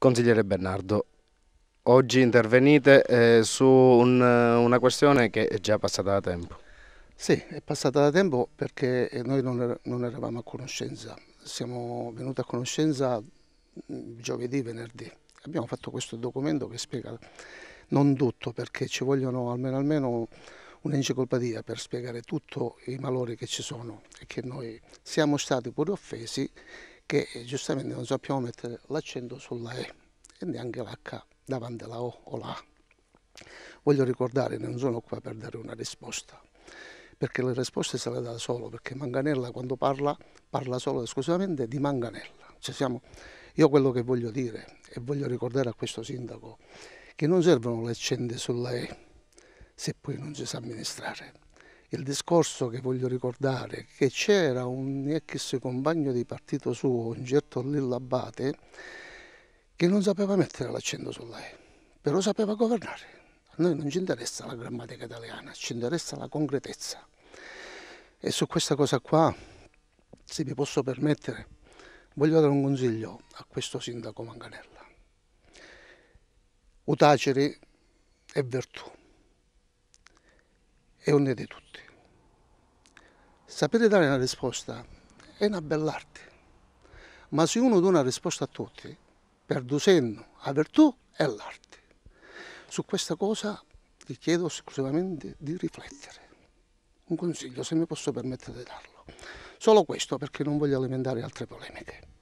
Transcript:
Consigliere Bernardo, oggi intervenite eh, su un, eh, una questione che è già passata da tempo. Sì, è passata da tempo perché eh, noi non, non eravamo a conoscenza. Siamo venuti a conoscenza mm, giovedì, venerdì. Abbiamo fatto questo documento che spiega non tutto perché ci vogliono almeno, almeno un'enciclopedia per spiegare tutti i malori che ci sono e che noi siamo stati pure offesi che giustamente non sappiamo mettere l'accento sulla E e neanche l'H davanti alla O o la A. Voglio ricordare, non sono qua per dare una risposta, perché le risposte se le dà solo, perché Manganella quando parla, parla solo esclusivamente di Manganella. Cioè siamo, io quello che voglio dire e voglio ricordare a questo sindaco che non servono le accende sulla E se poi non si sa amministrare il discorso che voglio ricordare è che c'era un ex compagno di partito suo, un certo Lillo Abate, che non sapeva mettere l'accento su lei, però sapeva governare. A noi non ci interessa la grammatica italiana, ci interessa la concretezza. E su questa cosa qua, se mi posso permettere, voglio dare un consiglio a questo sindaco Manganella. Utaceri è virtù e onne di tutti. Sapere dare una risposta è una bell'arte, ma se uno dà una risposta a tutti, perdo senno, a virtù è l'arte. Su questa cosa ti chiedo esclusivamente di riflettere. Un consiglio, se mi posso permettere di darlo. Solo questo perché non voglio alimentare altre polemiche.